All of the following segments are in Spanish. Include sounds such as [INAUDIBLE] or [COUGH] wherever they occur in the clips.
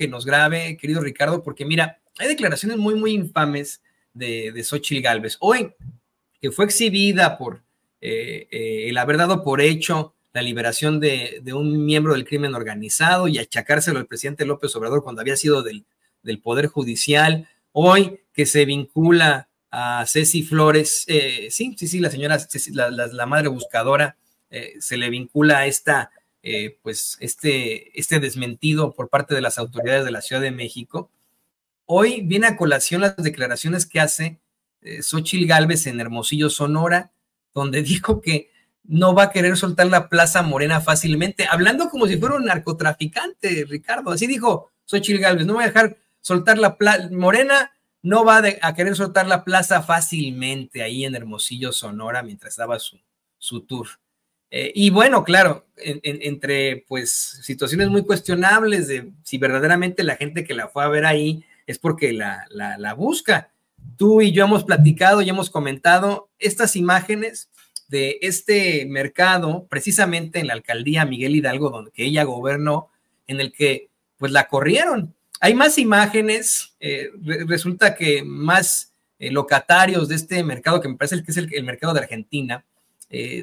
que nos grabe, querido Ricardo, porque mira, hay declaraciones muy, muy infames de, de Xochitl Galvez. Hoy, que fue exhibida por eh, eh, el haber dado por hecho la liberación de, de, un miembro del crimen organizado y achacárselo al presidente López Obrador cuando había sido del, del Poder Judicial. Hoy que se vincula a Ceci Flores, eh, sí, sí, sí, la señora, la madre buscadora, se le vincula a esta eh, pues este, este desmentido por parte de las autoridades de la Ciudad de México. Hoy viene a colación las declaraciones que hace eh, Galvez Gálvez en Hermosillo, Sonora, donde [LAUGHS] dijo que no va a querer soltar la Plaza Morena fácilmente, hablando como si fuera un narcotraficante, Ricardo. Así dijo Xochil Gálvez, no voy a dejar soltar la Plaza Morena, no va a querer soltar la plaza fácilmente ahí en Hermosillo, Sonora, mientras daba su, su tour. Eh, y bueno, claro, entre pues situaciones muy cuestionables de si verdaderamente la gente que la fue a ver ahí es porque la, busca. Tú y yo hemos platicado y hemos comentado estas imágenes de este mercado, precisamente en la alcaldía Miguel Hidalgo, donde ella gobernó, en el que pues la corrieron. Hay más imágenes, eh, resulta que más eh, locatarios de este mercado, que me parece que es el, mercado de Argentina,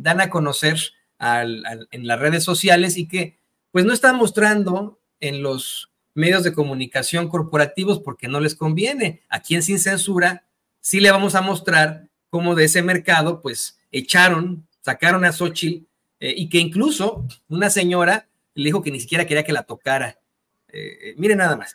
dan a conocer en las redes sociales y que pues no están mostrando en los medios de comunicación corporativos porque no les conviene. a quien Sin Censura sí le vamos a mostrar cómo de ese mercado pues echaron, sacaron a Xochitl eh, y que incluso una señora le dijo que ni siquiera quería que la tocara. Eh, eh, miren nada más.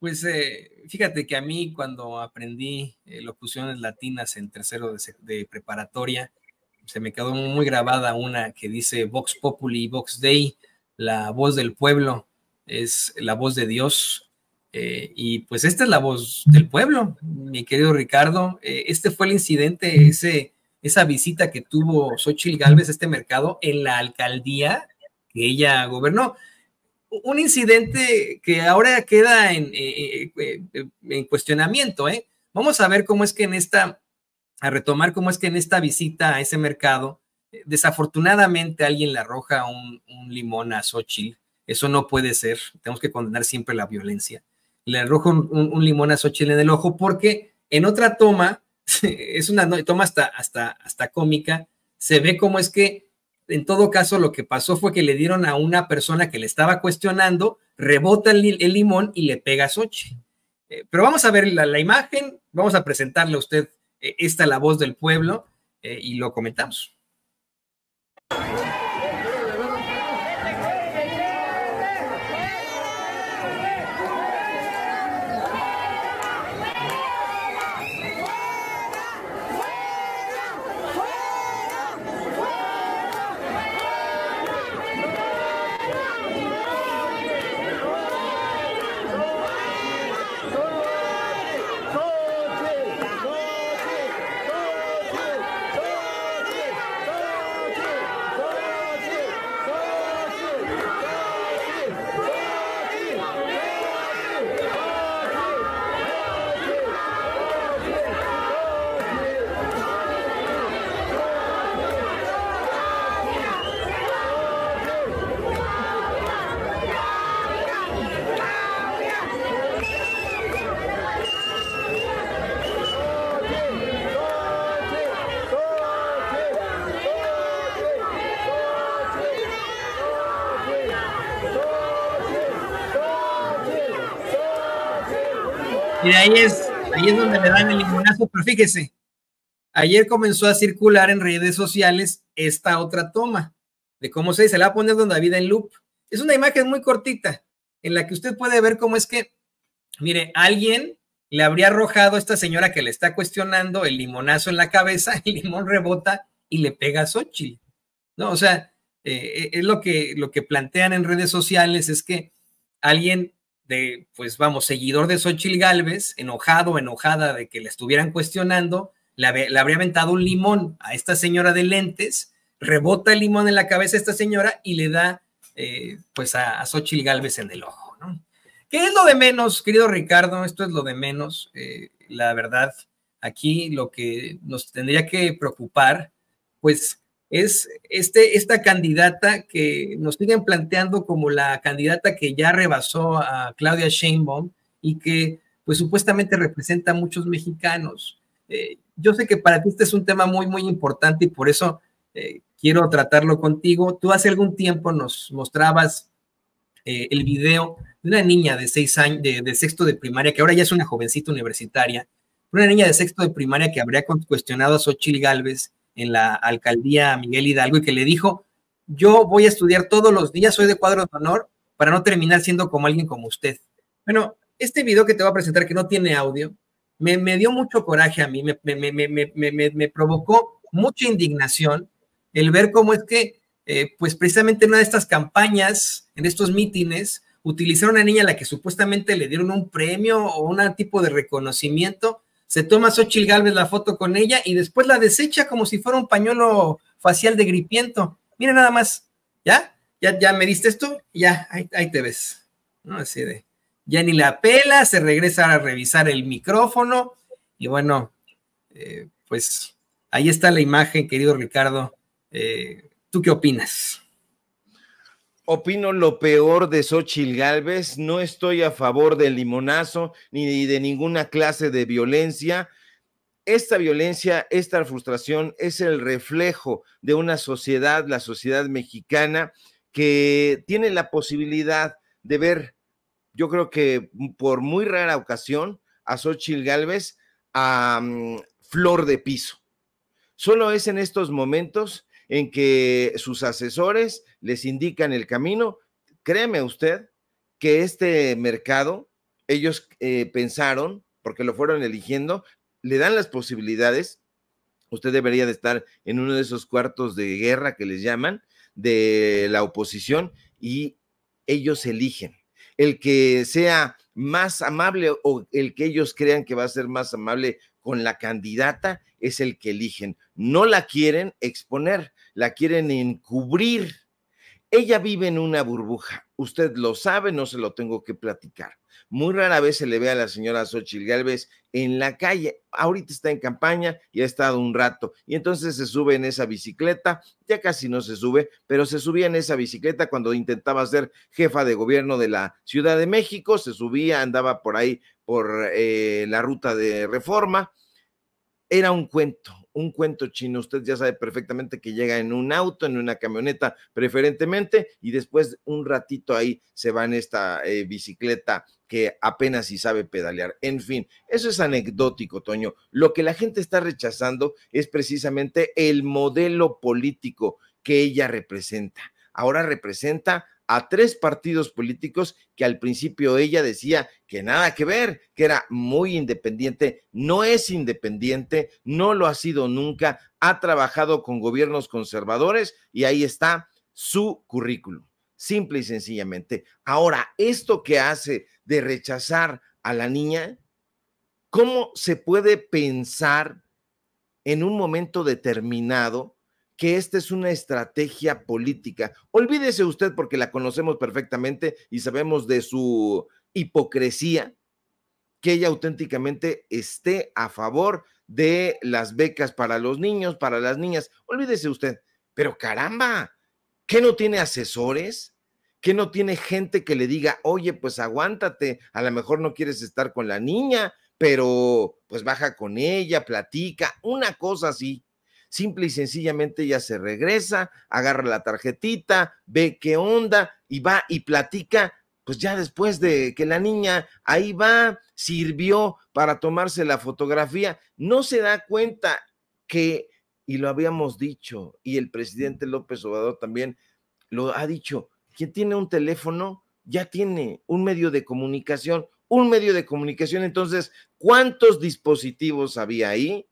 Pues eh, fíjate que a mí cuando aprendí eh, locuciones latinas en tercero de, preparatoria, se me quedó muy grabada una que dice Vox Populi, Vox Dei, la voz del pueblo es la voz de Dios. Eh, y pues esta es la voz del pueblo, mi querido Ricardo. este fue el incidente, ese esa visita que tuvo Xochitl Galvez a este mercado en la alcaldía que ella gobernó. Un incidente que ahora queda en, eh, eh, eh, en cuestionamiento. ¿eh? Vamos a ver cómo es que en esta, a retomar cómo es que en esta visita a ese mercado, desafortunadamente alguien le arroja un, limón a Xochitl. Eso no puede ser. Tenemos que condenar siempre la violencia. Le arroja un, limón a Xochitl en el ojo porque en otra toma [LAUGHS] es una toma hasta, hasta, hasta cómica, se ve como es que en todo caso lo que pasó fue que le dieron a una persona que le estaba cuestionando, rebota el, limón y le pega a Sochi. Eh, pero vamos a ver la, imagen, vamos a presentarle a usted eh, esta La Voz del Pueblo eh, y lo comentamos. Y ahí es, ahí es donde le dan el limonazo. Pero fíjese, ayer comenzó a circular en redes sociales esta otra toma de cómo se dice, la va a poner Don David en loop. Es una imagen muy cortita en la que usted puede ver cómo es que, mire, alguien le habría arrojado a esta señora que le está cuestionando el limonazo en la cabeza, [LAUGHS] el limón rebota y le pega a Xochitl. ¿no? O sea, eh, eh, es lo que, lo que plantean en redes sociales, es que alguien de, pues vamos, seguidor de Xochitl Galvez, enojado, enojada de que la estuvieran cuestionando, le, habría aventado un limón a esta señora de lentes, rebota el limón en la cabeza a esta señora y le da, eh, pues, a, a Xochitl Galvez en el ojo, ¿no? ¿Qué es lo de menos, querido Ricardo? Esto es lo de menos, eh, la verdad. Aquí lo que nos tendría que preocupar, pues es este, esta candidata que nos siguen planteando como la candidata que ya rebasó a Claudia Sheinbaum y que pues supuestamente representa a muchos mexicanos. Eh, yo sé que para ti este es un tema muy, muy importante y por eso eh, quiero tratarlo contigo. Tú hace algún tiempo nos mostrabas eh, el video de una niña de de, sexto de primaria, que ahora ya es una jovencita universitaria, una niña de sexto de primaria que habría cuestionado a Xochil Galvez en la alcaldía Miguel Hidalgo y que le dijo, yo voy a estudiar todos los días, soy de cuadro de honor, para no terminar siendo como alguien como usted. Bueno, este video que te voy a presentar, que no tiene audio, me, dio mucho coraje a mí, me, provocó mucha indignación el ver cómo es que, eh, pues precisamente en una de estas campañas, en estos mítines, utilizaron a una niña a la que supuestamente le dieron un premio o un tipo de reconocimiento se toma Xochitl Galvez la foto con ella y después la desecha como si fuera un pañuelo facial de gripiento. Mira nada más, ¿ya? ¿Ya, ya me diste esto? Ya, ahí, te ves. ¿No? Así de, ya ni la pela, se regresa a revisar el micrófono y bueno, eh, pues ahí está la imagen, querido Ricardo. Eh, ¿Tú qué opinas? Opino lo peor de Xochitl Galvez, No estoy a favor del limonazo ni de ninguna clase de violencia. Esta violencia, esta frustración es el reflejo de una sociedad, la sociedad mexicana, que tiene la posibilidad de ver, yo creo que por muy rara ocasión, a Xochitl Galvez a flor de piso. Solo es en estos momentos en que sus asesores les indican el camino. Créeme usted que este mercado, ellos eh, pensaron, porque lo fueron eligiendo, le dan las posibilidades. Usted debería de estar en uno de esos cuartos de guerra que les llaman de la oposición y ellos eligen. El que sea más amable o el que ellos crean que va a ser más amable con la candidata es el que eligen. No la quieren exponer, la quieren encubrir. Ella vive en una burbuja. Usted lo sabe, no se lo tengo que platicar. Muy rara vez se le ve a la señora Xochitl Gálvez en la calle. Ahorita está en campaña y ha estado un rato. Y entonces se sube en esa bicicleta. Ya casi no se sube, pero se subía en esa bicicleta cuando intentaba ser jefa de gobierno de la Ciudad de México. Se subía, andaba por ahí por eh, la ruta de reforma era un cuento, un cuento chino. Usted ya sabe perfectamente que llega en un auto, en una camioneta preferentemente, y después un ratito ahí se va en esta eh, bicicleta que apenas si sabe pedalear. En fin, eso es anecdótico, Toño. Lo que la gente está rechazando es precisamente el modelo político que ella representa. Ahora representa a tres partidos políticos que al principio ella decía que nada que ver, que era muy independiente, no es independiente, no lo ha sido nunca, ha trabajado con gobiernos conservadores y ahí está su currículum, simple y sencillamente. Ahora, esto que hace de rechazar a la niña, ¿cómo se puede pensar en un momento determinado que esta es una estrategia política. Olvídese usted porque la conocemos perfectamente y sabemos de su hipocresía, que ella auténticamente esté a favor de las becas para los niños, para las niñas. Olvídese usted, pero caramba, ¿que no tiene asesores? ¿Que no tiene gente que le diga, oye, pues aguántate, a lo mejor no quieres estar con la niña, pero pues baja con ella, platica, una cosa así? simple y sencillamente ya se regresa, agarra la tarjetita, ve qué onda y va y platica, pues ya después de que la niña ahí va, sirvió para tomarse la fotografía, no se da cuenta que, y lo habíamos dicho, y el presidente López Obrador también lo ha dicho, quien tiene un teléfono ya tiene un medio de comunicación, un medio de comunicación, entonces, ¿cuántos dispositivos había ahí?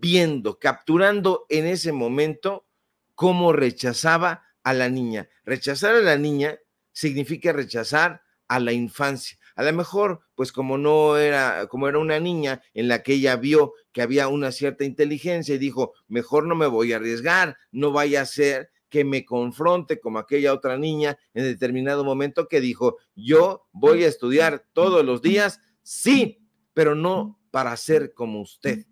viendo, capturando en ese momento cómo rechazaba a la niña. Rechazar a la niña significa rechazar a la infancia. A lo mejor, pues como no era, como era una niña en la que ella vio que había una cierta inteligencia y dijo, mejor no me voy a arriesgar, no vaya a ser que me confronte como aquella otra niña en determinado momento que dijo, yo voy a estudiar todos los días, sí, pero no para ser como usted,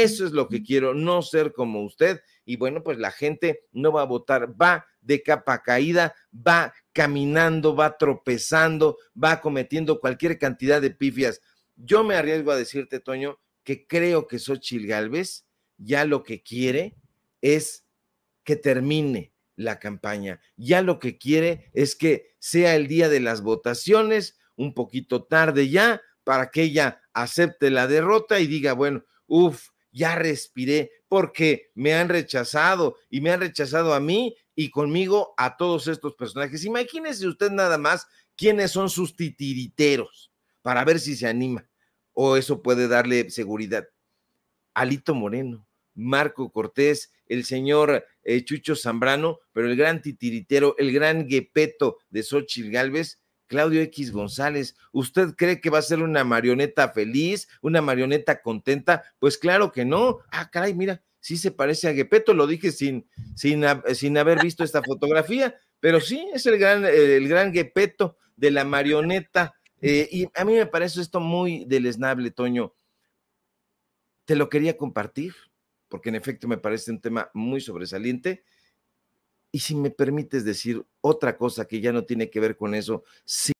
eso es lo que quiero, no ser como usted. Y bueno, pues la gente no va a votar, va de capa caída, va caminando, va tropezando, va cometiendo cualquier cantidad de pifias. Yo me arriesgo a decirte, Toño, que creo que Xochil Gálvez ya lo que quiere es que termine la campaña. Ya lo que quiere es que sea el día de las votaciones, un poquito tarde ya, para que ella acepte la derrota y diga, bueno, uff, ya respiré porque me han rechazado y me han rechazado a mí y conmigo a todos estos personajes. Imagínese usted nada más quiénes son sus titiriteros para ver si se anima o eso puede darle seguridad. Alito Moreno, Marco Cortés, el señor eh, Chucho Zambrano, pero el gran titiritero, el gran Gepeto de Xochitl Galvez, Claudio X González, ¿usted cree que va a ser una marioneta feliz, una marioneta contenta? Pues claro que no. Ah, caray, mira, sí se parece a Gepeto. lo dije sin, sin, sin haber visto esta fotografía, pero sí, es el gran, el gran Gepeto de la marioneta. Eh, y a mí me parece esto muy deleznable, Toño. Te lo quería compartir, porque en efecto me parece un tema muy sobresaliente y si me permites decir otra cosa que ya no tiene que ver con eso, sí